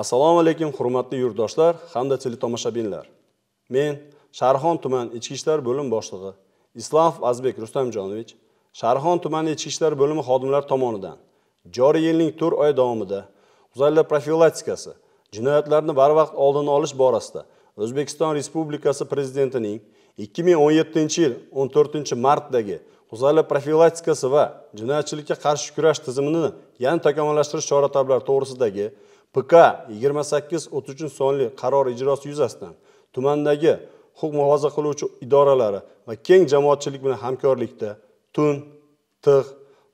assalomu alaykum hurmatli yurtdoshlar hamda teletomoshabinlar men sharxon tuman ichki ishlar bo'lim boshlig'i islomov azbek rustamjonovich sharxon tumani ichki ishlar bo'limi xodimlari tomonidan joriy yilning to'rt oy davomida g'uzallar profilaktikasi jinoyatlarni barvaqt oldini olish borasida o'zbekiston respublikasi prezidentining 2017 yil 14 martdagi g'uzallar profilaktikasi va jinoyatchilikka qarshi kurash tizimini yana takomillashtirish chora tadbirlari to'g'risidagi pk yigirma sakkiz o'ttiz uch sonli qaror ijrosi yuzasidan tumandagi huquq muhofaza qiluvchi idoralari va keng jamoatchilik bilan hamkorlikda tun tig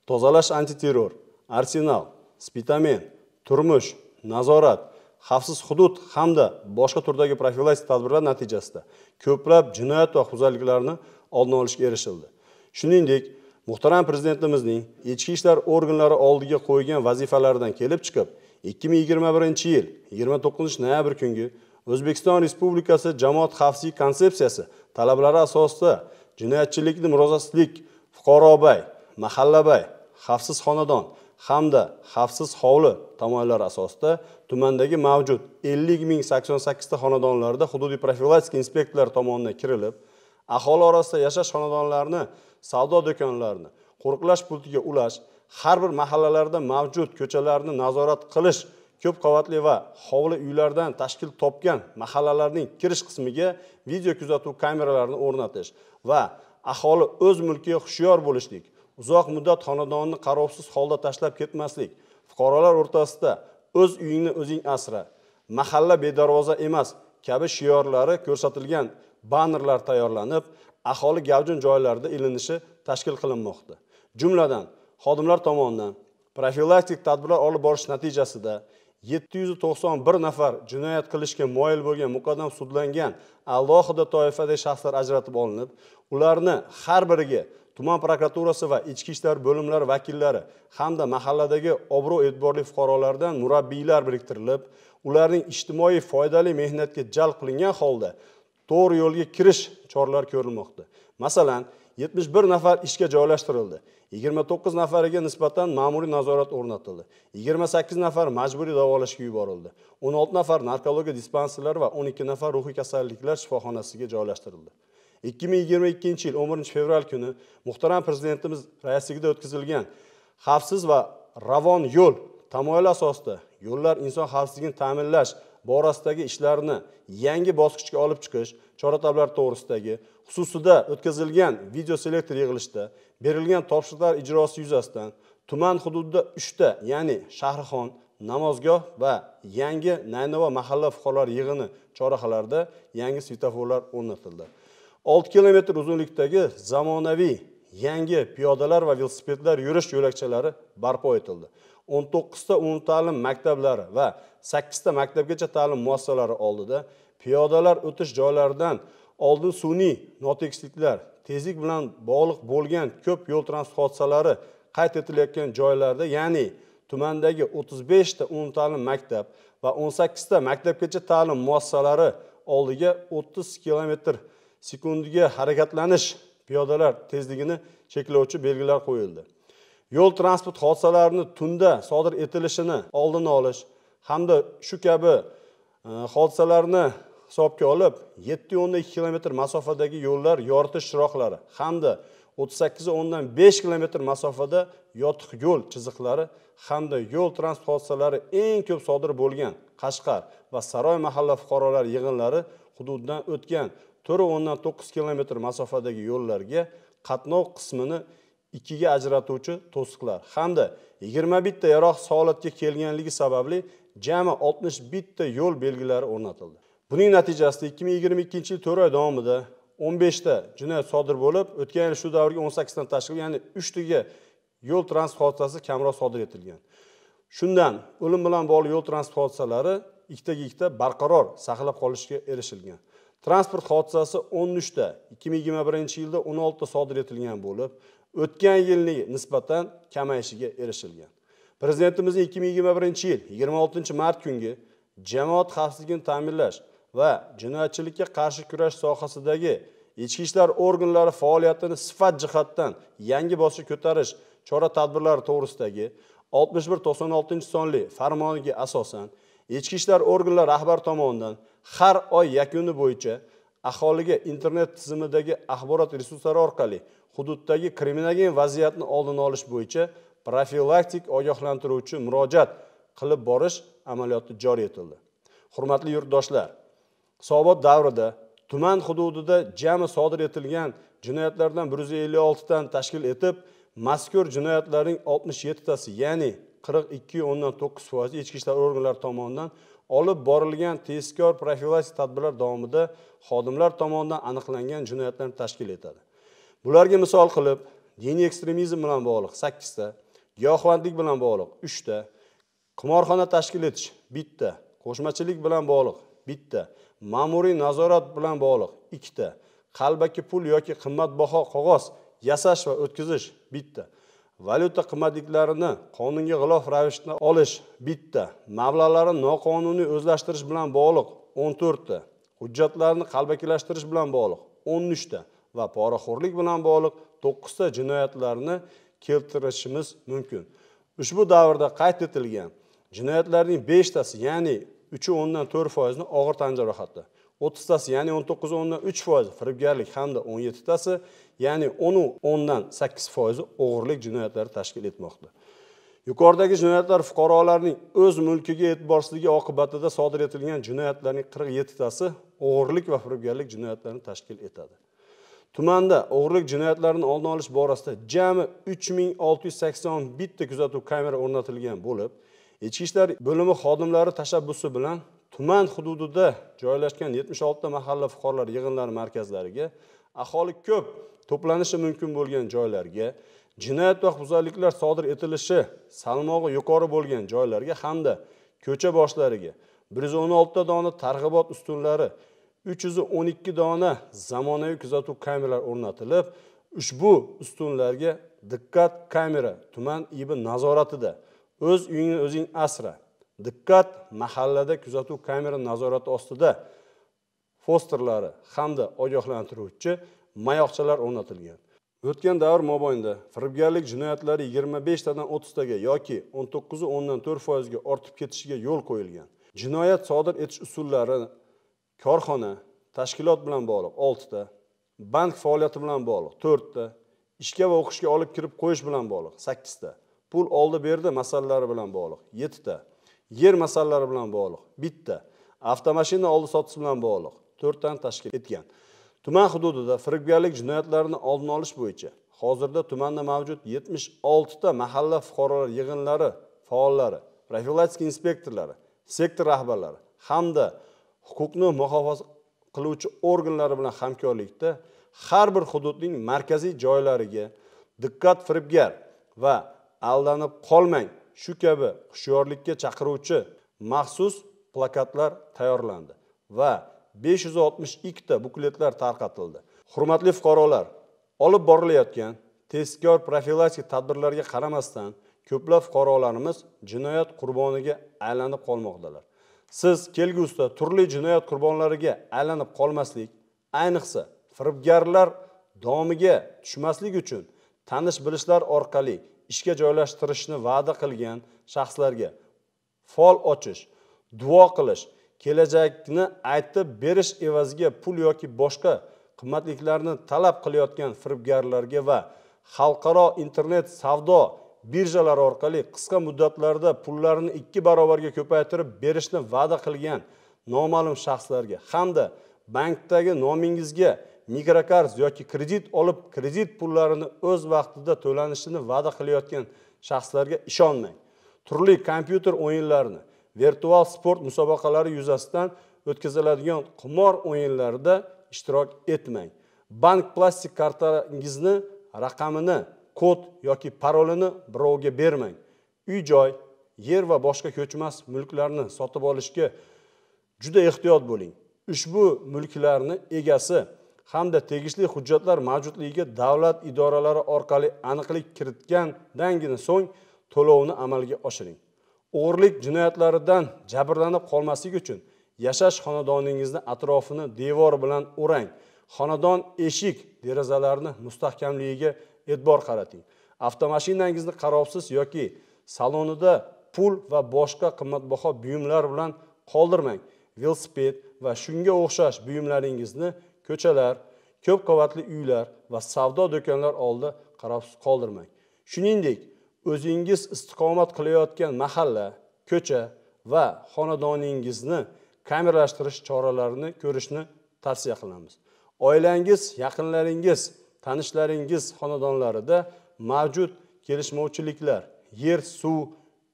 tozalash antiterror arsenal spitamen turmush nazorat xavfsiz hudud hamda boshqa turdagi profilaktik tadbirlar natijasida ko'plab jinoyat va huquqbuzarliklarni oldini olishga erishildi shuningdek muhtaram prezidentimizning ichki ishlar organlari oldiga qo'ygan vazifalaridan kelib chiqib 2021 yil 29 noyabr kungi o'zbekiston respublikasi jamoat xavfsizlik konsepsiyasi talablari asosida jinoyatchilikni murosasizlik fuqarobay mahallabay xavfsiz xonadon hamda xavfsiz hovli tamoyillari asosida tumandagi mavjud ellik ming sakson sakkizta xonadonlarda hududiy profilaktika inspektorlari tomonidan kirilib aholi orasida yashash xonadonlarini savdo do'konlarini qo'riqlash pultiga ulash har bir mahallalarda mavjud ko'chalarni nazorat qilish ko'p qavatli va hovli uylardan tashkil topgan mahallalarning kirish qismiga video kuzatuv kameralarini o'rnatish va aholi o'z mulkiga hushyor bo'lishlik uzoq muddat xonadonni qarovsiz holda tashlab ketmaslik fuqarolar o'rtasida o'z uyingni o'zing asra mahalla bedarvoza emas kabi shiorlari ko'rsatilgan bannerlar tayyorlanib aholi gavjum joylarda ilinishi tashkil qilinmoqda jumladan xodimlar tomonidan profilaktik tadbirlar olib borish natijasida yetti yuz to'qson bir nafar jinoyat qilishga moyil bo'lgan muqaddam sudlangan alohida toifadagi shaxslar ajratib olinib ularni har biriga tuman prokuraturasi va ichki ishlar bo'limlari vakillari hamda mahalladagi obro' e'tiborli fuqarolardan murabbiylar biriktirilib ularning ijtimoiy foydali mehnatga jalb qilingan holda to'g'ri yo'lga kirish choralari ko'rilmoqda masalan 71 nafar ishga joylashtirildi 29 nafariga nisbatan ma'muriy nazorat o'rnatildi 28 nafar majburiy davolashga yuborildi 16 nafar narkologiya dispanserlari va 12 nafar ruhiy kasalliklar shifoxonasiga joylashtirildi 2022 yil o'n fevral kuni muhtaram prezidentimiz raisligida o'tkazilgan xavfsiz va ravon yo'l tamoyili asosida yo'llar inson xavfsizligini ta'minlash borasidagi ishlarni yangi bosqichga olib chiqish chora tadbirlar to'g'risidagi xususida o'tkazilgan video selektor yig'ilishida berilgan topshiriqlar ijrosi yuzasidan tuman hududida uchta ya'ni shahrixon namozgoh va yangi naynova mahalla fuqarolar yig'ini chorrahalarida yangi svetoforlar o'rnatildi olti kilometr uzunlikdagi zamonaviy yangi piyodalar va velosipedlar yurish yo'lakchalari barpo etildi o'n to'qqizta umumta'lim maktablari va sakkizta maktabgacha ta'lim muassasalari oldida piyodalar o'tish joylaridan oldin sun'iy notekisliklar tezlik bilan bog'liq bo'lgan ko'p yo'l transport hodisalari qayd etilayotgan joylarda ya'ni tumandagi ta beshta umumta'lim maktab va 18 ta maktabgacha ta'lim muassasalari oldiga 30 kilometr sekundiga harakatlanish piyodalar tezligini cheklovchi belgilar qo'yildi yo'l transport hodisalarini tunda sodir etilishini oldini olish hamda shu kabi e, hodisalarni hisobga olib yetti o'ndan ikki kilometr masofadagi yo'llar yoritish chiroqlari hamda o'ttiz sakkiz o'ndan besh kilometr masofada yotiq yo'l chiziqlari hamda yo'l transport hodisalari eng ko'p sodir bo'lgan qashqar va saroy mahalla fuqarolar yig'inlari hududidan o'tgan to'rt o'ndan to'qqiz kilometr masofadagi yo'llarga qatnov qismini ikkiga ajratuvchi to'siqlar hamda yigirma bitta yaroqsiz holatga kelganligi sababli jami oltmish bitta yo'l belgilari o'rnatildi buning natijasida ikki ming yigirma ikkinchi yil to'rt oy davomida o'n beshta jinoyat sodir bo'lib o'tgan yil shu davrga o'n dan tashqari ya'ni uchtaga yo'l transport hodisasi kamroq sodir etilgan shundan o'lim bilan bog'liq yo'l transport hodisalari ikkitaga ikkita barqaror saqlab qolishga erishilgan transport hodisasi 13 ta 2021 yilda 16 ta sodir etilgan bo'lib, o'tgan yilning nisbatan kamayishiga erishilgan. Prezidentimizning 2021 yil 26 mart kungi jamoat xavfsizligini ta'minlash va jinoyatchilikka qarshi kurash sohasidagi ichki ishlar organlari faoliyatini sifat jihatdan yangi bosqichga ko'tarish chora-tadbirlari to'g'risidagi 61-96 sonli farmoniga asosan ichki ishlar organlari rahbari tomonidan har oy yakuni bo'yicha aholiga internet tizimidagi axborot resurslari orqali hududdagi kriminogen vaziyatni oldini olish bo'yicha profilaktik ogohlantiruvchi murojaat qilib borish amaliyoti joriy etildi hurmatli yurtdoshlar hisobot davrida tuman hududida jami sodir etilgan jinoyatlardan bir yuz ellik oltitan tashkil etib mazkur jinoyatlarning oltmish yettitasi ya'ni qirq ikki o'ndan to'qqiz foizi ichki ishlar organlari tomonidan olib borilgan tezkor profilaktik tadbirlar davomida xodimlar tomonidan aniqlangan jinoyatlarni tashkil etadi bularga misol qilib diniy ekstremizm bilan bog'liq sakkizta giyohvandlik bilan bog'liq uchta qimorxona tashkil etish bitta qo'shmachilik bilan bog'liq bitta ma'muriy nazorat bilan bog'liq ikkita qalbaki pul yoki qimmatbaho qog'oz yasash va o'tkazish bitta valyuta qimmatliklarini qonunga xilof ravishda olish bitta mablag'larni noqonuniy o'zlashtirish bilan bog'liq o'n to'rtta hujjatlarni qalbakilashtirish bilan bog'liq o'n uchta va poraxo'rlik bilan bog'liq to'qqizta jinoyatlarni keltirishimiz mumkin ushbu davrda qayd etilgan jinoyatlarning beshtasi ya'ni uchi o'ndan to'rt foizini og'ir tan jarohati 30tasi ya'ni 19.3% o'ndan foizi firibgarlik hamda 17tasi ya'ni 10dan 8 foizi o'g'irlik jinoyatlari tashkil etmoqda yuqoridagi jinoyatlar fuqarolarning o'z mulkiga e'tiborsizligi oqibatida sodir etilgan jinoyatlarning 47tasi o'g'irlik va firibgarlik jinoyatlarini tashkil etadi tumanda o'g'irlik jinoyatlarini oldini olish borasida jami 3681 ta bitta kuzatuv kamera o'rnatilgan bo'lib ichki ishlar bo'limi xodimlari tashabbusi bilan tuman hududida joylashgan 76 ta mahalla fuqarolar yig'inlari markazlariga aholi ko'p to'planishi mumkin bo'lgan joylarga jinoyat va buzarliklar sodir etilishi salmog'i yuqori bo'lgan joylarga hamda ko'cha boshlariga 116 ta dona targ'ibot ustunlari 312 dona zamonaviy kuzatuv kameralar o'rnatilib ushbu ustunlarga diqqat kamera tuman ibi nazoratida o'z uyingni o'zing asra diqqat mahallada kuzatuv kamera nazorati ostida fosterlari hamda ogohlantiruvchi mayoqchalar o'rnatilgan o'tgan davr mobaynida firibgarlik jinoyatlari 25 tadan 30 taga yoki 19.4 foizga ortib ketishiga yo'l qo'yilgan jinoyat sodir etish usullari korxona tashkilot bilan bog'liq 6 ta, bank faoliyati bilan bog'liq 4 ta, ishga va o'qishga olib kirib qo'yish bilan bog'liq 8 ta, pul oldi berdi masalalari bilan bog'liq 7 ta. yer masalalari bilan bog'liq bitta avtomashina oldi sotish bilan bog'liq to'rttani tashkil etgan tuman hududida firibgarlik jinoyatlarini oldini olish bo'yicha hozirda tumanda mavjud yetmish oltita mahalla fuqarolar yig'inlari faollari profilaktika inspektorlari sektor rahbarlari hamda huquqni muhofaza qiluvchi organlari bilan hamkorlikda har bir hududning markaziy joylariga diqqat firibgar va aldanib qolmang shu kabi hushyorlikka chaqiruvchi maxsus plakatlar tayyorlandi va besh yuz oltmish ikkita bukletlar tarqatildi hurmatli fuqarolar olib borilayotgan tezkor profilaktik tadbirlarga qaramasdan ko'plab fuqarolarimiz jinoyat qurboniga aylanib qolmoqdalar siz kelgusida turli jinoyat qurbonlariga aylanib qolmaslik ayniqsa firibgarlar domiga tushmaslik uchun tanish bilishlar orqali ishga joylashtirishni va'da qilgan shaxslarga fol ochish duo qilish kelajakni aytib berish evaziga pul yoki boshqa qimmatliklarni talab qilayotgan firibgarlarga va xalqaro internet savdo birjalari orqali qisqa muddatlarda pullarini ikki barobarga ko'paytirib berishni va'da qilgan noma'lum shaxslarga hamda bankdagi nomingizga mikrokarz yoki kredit olib kredit pullarini o'z vaqtida to'lanishini va'da qilayotgan shaxslarga ishonmang turli kompyuter o'yinlarini virtual sport musobaqalari yuzasidan o'tkaziladigan qimor o'yinlarida ishtirok etmang bank plastik kartangizni raqamini kod yoki parolini birovga bermang uy joy yer va boshqa ko'chmas mulklarni sotib olishga juda ehtiyot bo'ling ushbu mulklarni egasi hamda tegishli hujjatlar mavjudligiga davlat idoralari orqali aniqlik kiritgandangina so'ng to'lovni amalga oshiring o'g'irlik jinoyatlaridan jabrlanib qolmaslik uchun yashash xonadoningizni atrofini devor bilan o'rang xonadon eshik derazalarini mustahkamligiga e'tibor qarating avtomashinangizni qarovsiz yoki salonida pul va boshqa qimmatbaho buyumlar bilan qoldirmang velosiped va shunga o'xshash buyumlaringizni ko'chalar ko'p qavatli uylar va savdo do'konlar oldi qarovsiz qoldirmang shuningdek o'zingiz istiqomat qilayotgan mahalla ko'cha va xonadoningizni kameralashtirish choralarini ko'rishni tavsiya qilamiz oilangiz yaqinlaringiz tanishlaringiz xonadonlarida mavjud kelishmovchiliklar yer suv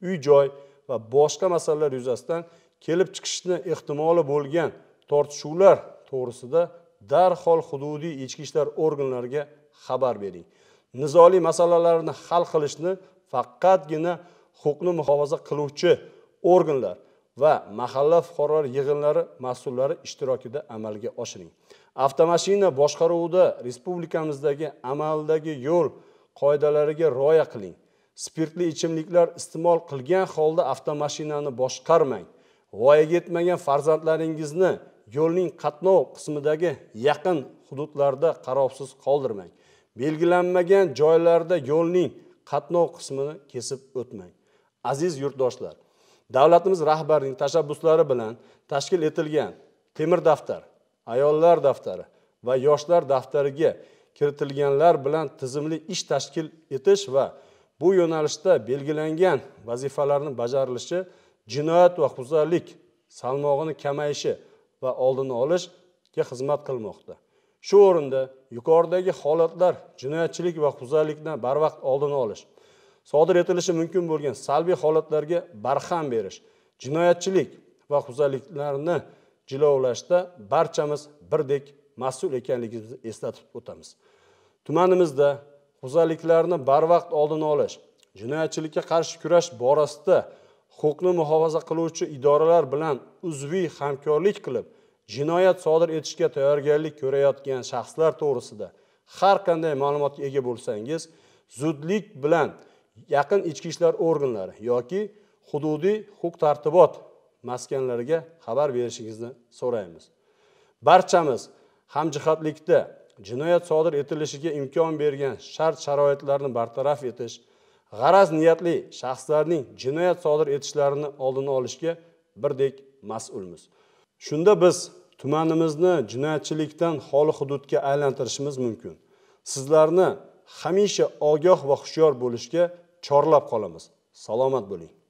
uy joy va boshqa masalalar yuzasidan kelib chiqishni ehtimoli bo'lgan tortishuvlar to'g'risida darhol hududiy ichki ishlar organlariga xabar bering nizoli masalalarni hal qilishni faqatgina huquqni muhofaza qiluvchi organlar va mahalla fuqarolar yig'inlari mas'ullari ishtirokida amalga oshiring avtomashina boshqaruvida respublikamizdagi amaldagi yo'l qoidalariga rioya qiling spirtli ichimliklar iste'mol qilgan holda avtomashinani boshqarmang voyaga yetmagan farzandlaringizni yo'lning qatnov qismidagi yaqin hududlarda qarovsiz qoldirmang belgilanmagan joylarda yo'lning qatnov qismini kesib o'tmang aziz yurtdoshlar davlatimiz rahbarining tashabbuslari bilan tashkil etilgan temir daftar ayollar daftari va yoshlar daftariga kiritilganlar bilan tizimli ish tashkil etish va bu yo'nalishda belgilangan vazifalarni bajarilishi jinoyat va huzursizlik salmog'ini kamayishi va oldini olishga xizmat qilmoqda shu o'rinda yuqoridagi holatlar jinoyatchilik va huzalikdan barvaqt oldini olish sodir etilishi mumkin bo'lgan salbiy holatlarga barham berish jinoyatchilik va huzarliklarni jilovlashda barchamiz birdek mas'ul ekanligimizni eslatib o'tamiz tumanimizda huzarliklarni barvaqt oldini olish jinoyatchilikka qarshi kurash borasida huquqni muhofaza qiluvchi idoralar bilan uzviy hamkorlik qilib jinoyat sodir etishga tayyorgarlik ko'rayotgan shaxslar to'g'risida har qanday ma'lumotga ega bo'lsangiz zudlik bilan yaqin ichki ishlar organlari yoki hududiy huquq tartibot maskanlariga xabar berishingizni so'raymiz barchamiz hamjihatlikda jinoyat sodir etilishiga imkon bergan shart sharoitlarni bartaraf etish g'araz niyatli shaxslarning jinoyat sodir etishlarini oldini olishga birdek mas'ulmiz shunda biz tumanimizni jinoyatchilikdan xoli hududga aylantirishimiz mumkin sizlarni hamisha ogoh va hushyor bo'lishga chorlab qolamiz salomat bo'ling